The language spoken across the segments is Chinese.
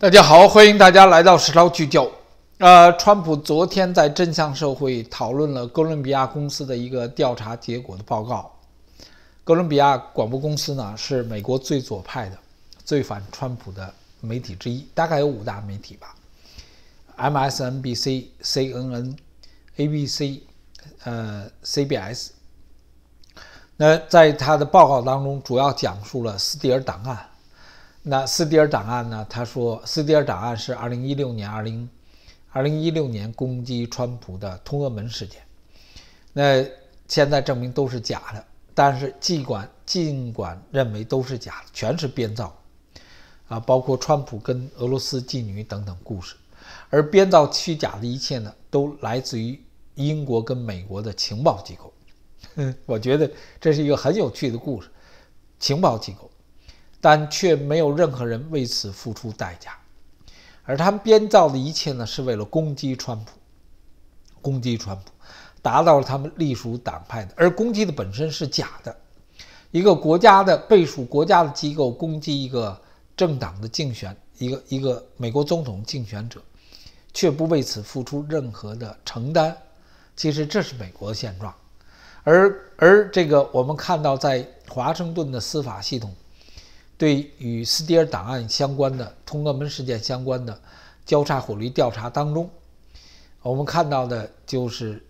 大家好，欢迎大家来到《实超聚焦》。呃，川普昨天在真相社会讨论了哥伦比亚公司的一个调查结果的报告。哥伦比亚广播公司呢，是美国最左派的、最反川普的媒体之一，大概有五大媒体吧：MSNBC、CNN、ABC、呃、CBS。那在他的报告当中，主要讲述了斯蒂尔档案。那斯蒂尔档案呢？他说，斯蒂尔档案是2016年、202016年攻击川普的通俄门事件。那现在证明都是假的，但是尽管尽管认为都是假的，全是编造啊，包括川普跟俄罗斯妓女等等故事，而编造虚假的一切呢，都来自于英国跟美国的情报机构。哼，我觉得这是一个很有趣的故事，情报机构。但却没有任何人为此付出代价，而他们编造的一切呢，是为了攻击川普，攻击川普，达到了他们隶属党派的，而攻击的本身是假的。一个国家的背属国家的机构攻击一个政党的竞选，一个一个美国总统竞选者，却不为此付出任何的承担。其实这是美国的现状，而而这个我们看到在华盛顿的司法系统。对与斯蒂尔档案相关的通俄门事件相关的交叉火力调查当中，我们看到的就是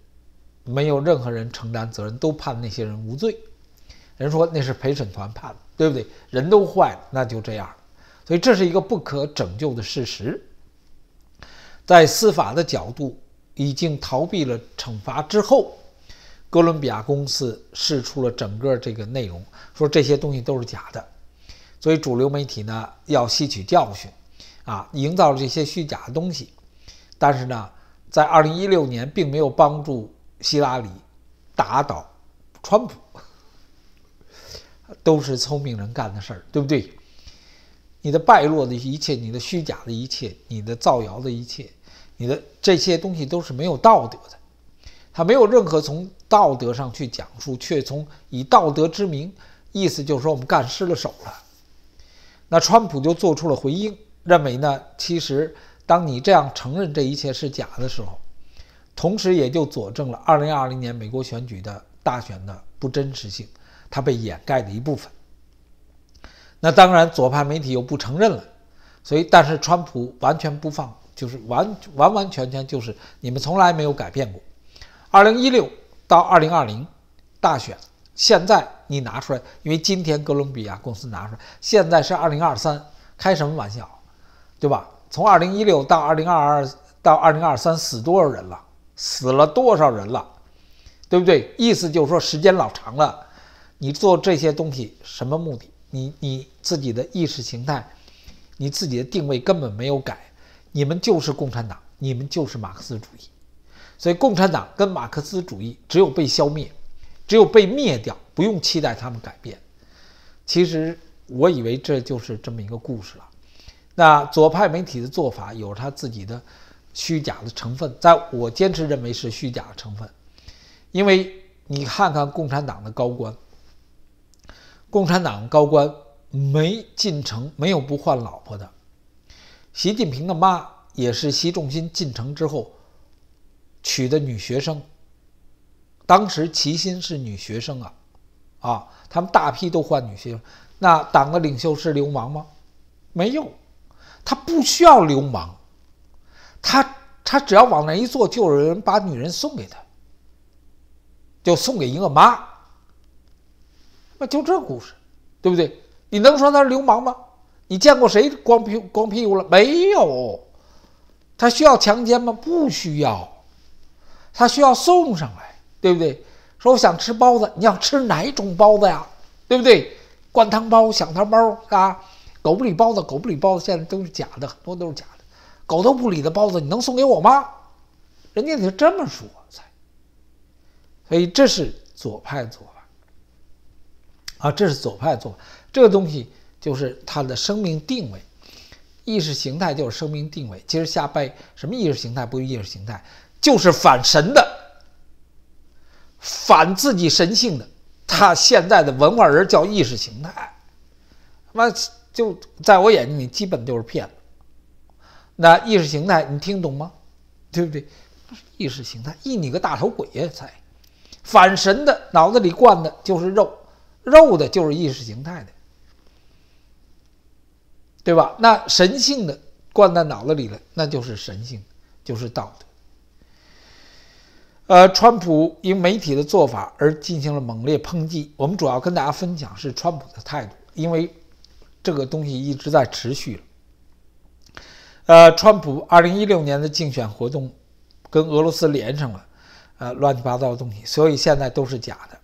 没有任何人承担责任，都判那些人无罪。人说那是陪审团判，对不对？人都坏，了，那就这样。所以这是一个不可拯救的事实。在司法的角度已经逃避了惩罚之后，哥伦比亚公司释出了整个这个内容，说这些东西都是假的。所以主流媒体呢要吸取教训，啊，营造这些虚假的东西，但是呢，在二零一六年并没有帮助希拉里打倒川普，都是聪明人干的事儿，对不对？你的败落的一切，你的虚假的一切，你的造谣的一切，你的这些东西都是没有道德的，他没有任何从道德上去讲述，却从以道德之名，意思就是说我们干失了手了。那川普就做出了回应，认为呢，其实当你这样承认这一切是假的时候，同时也就佐证了2020年美国选举的大选的不真实性，它被掩盖的一部分。那当然，左派媒体又不承认了，所以，但是川普完全不放，就是完完完全全就是你们从来没有改变过，2016到2020大选。现在你拿出来，因为今天哥伦比亚公司拿出来。现在是二零二三，开什么玩笑，对吧？从二零一六到二零二二到二零二三，死多少人了？死了多少人了？对不对？意思就是说时间老长了。你做这些东西什么目的？你你自己的意识形态，你自己的定位根本没有改。你们就是共产党，你们就是马克思主义。所以共产党跟马克思主义只有被消灭。只有被灭掉，不用期待他们改变。其实我以为这就是这么一个故事了。那左派媒体的做法有他自己的虚假的成分，在我坚持认为是虚假成分，因为你看看共产党的高官，共产党高官没进城没有不换老婆的，习近平的妈也是习仲勋进城之后娶的女学生。当时齐心是女学生啊，啊，他们大批都换女学生。那党的领袖是流氓吗？没有，他不需要流氓，他他只要往那一坐，就有人把女人送给他，就送给一个妈。那就这故事，对不对？你能说他是流氓吗？你见过谁光屁光屁股了？没有。他需要强奸吗？不需要。他需要送上来。对不对？说我想吃包子，你要吃哪种包子呀？对不对？灌汤包、响汤包啊，狗不理包子、狗不理包子，现在都是假的，很多都是假的。狗都不理的包子，你能送给我吗？人家得这么说才。所以这是左派做法。啊，这是左派做法。这个东西就是他的生命定位，意识形态就是生命定位。其实下辈什么意识形态不是意识形态，就是反神的。反自己神性的，他现在的文化人叫意识形态，他妈就在我眼睛里基本就是骗子。那意识形态你听懂吗？对不对？意识形态，意你个大头鬼呀！才反神的脑子里灌的就是肉，肉的就是意识形态的，对吧？那神性的灌在脑子里了，那就是神性，就是道德。呃，川普因媒体的做法而进行了猛烈抨击。我们主要跟大家分享是川普的态度，因为这个东西一直在持续了。呃，川普2016年的竞选活动跟俄罗斯连上了，呃，乱七八糟的东西，所以现在都是假的。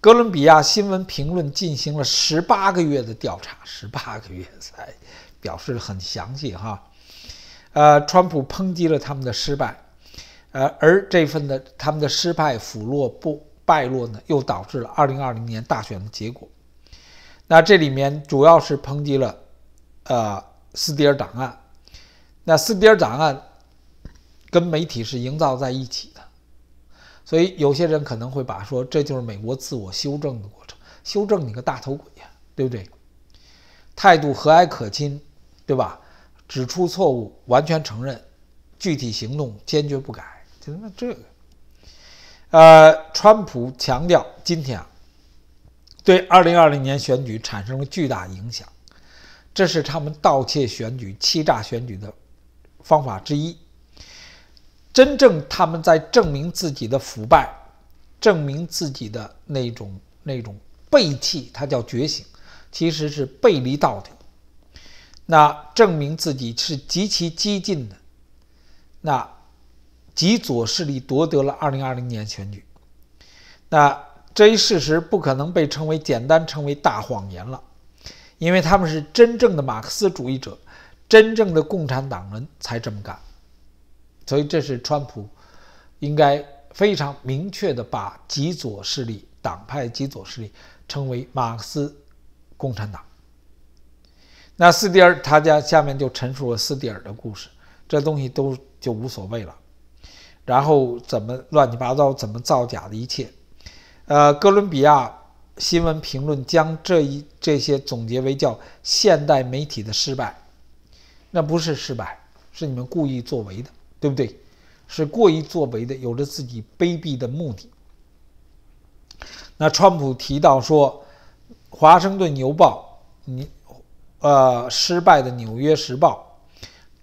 哥伦比亚新闻评论进行了18个月的调查，18个月才表示很详细哈。呃，川普抨击了他们的失败。呃，而这份的他们的失败、腐落、不败落呢，又导致了二零二零年大选的结果。那这里面主要是抨击了，呃，斯蒂尔档案。那斯蒂尔档案跟媒体是营造在一起的，所以有些人可能会把说这就是美国自我修正的过程，修正你个大头鬼呀，对不对？态度和蔼可亲，对吧？指出错误，完全承认，具体行动坚决不改。就那这个，呃，川普强调，今天啊，对二零二零年选举产生了巨大影响，这是他们盗窃选举、欺诈选举的方法之一。真正他们在证明自己的腐败，证明自己的那种那种背弃，它叫觉醒，其实是背离道德。那证明自己是极其激进的，那。极左势力夺得了二零二零年选举，那这一事实不可能被称为简单称为大谎言了，因为他们是真正的马克思主义者，真正的共产党人才这么干，所以这是川普应该非常明确的把极左势力、党派极左势力称为马克思共产党。那斯蒂尔他家下面就陈述了斯蒂尔的故事，这东西都就无所谓了。然后怎么乱七八糟，怎么造假的一切，呃，哥伦比亚新闻评论将这一这些总结为叫现代媒体的失败，那不是失败，是你们故意作为的，对不对？是故意作为的，有着自己卑鄙的目的。那川普提到说，华盛顿邮报，你，呃，失败的纽约时报，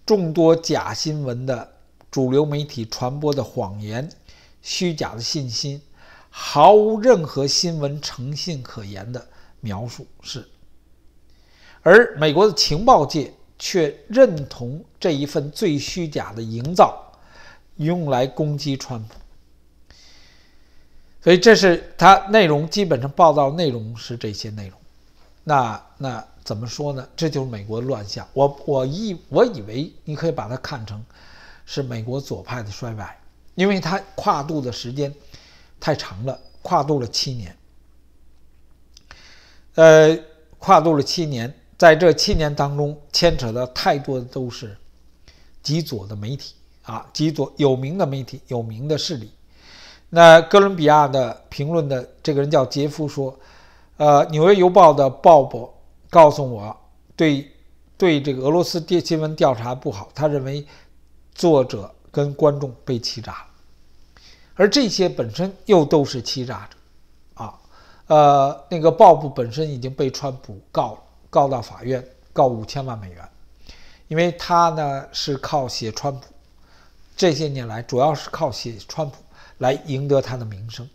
众多假新闻的。主流媒体传播的谎言、虚假的信心，毫无任何新闻诚信可言的描述是，而美国的情报界却认同这一份最虚假的营造，用来攻击川普。所以，这是它内容，基本上报道内容是这些内容。那那怎么说呢？这就是美国乱象。我我以我以为你可以把它看成。是美国左派的衰败，因为它跨度的时间太长了，跨度了七年。呃，跨度了七年，在这七年当中，牵扯的太多的都是极左的媒体啊，极左有名的媒体、有名的势力。那哥伦比亚的评论的这个人叫杰夫说，呃，纽约邮报的鲍勃告诉我，对对这个俄罗斯电新闻调查不好，他认为。作者跟观众被欺诈了，而这些本身又都是欺诈者，啊，呃，那个鲍勃本身已经被川普告告到法院，告五千万美元，因为他呢是靠写川普，这些年来主要是靠写川普来赢得他的名声，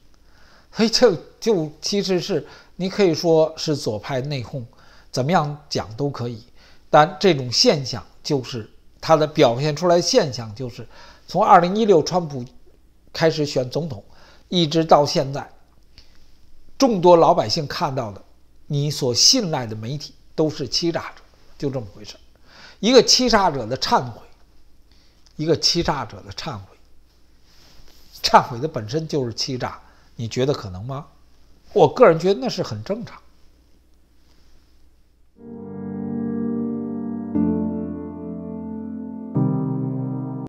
所以这就其实是你可以说是左派内讧，怎么样讲都可以，但这种现象就是。它的表现出来现象就是，从二零一六川普开始选总统，一直到现在，众多老百姓看到的，你所信赖的媒体都是欺诈者，就这么回事。一个欺诈者的忏悔，一个欺诈者的忏悔，忏悔的本身就是欺诈，你觉得可能吗？我个人觉得那是很正常。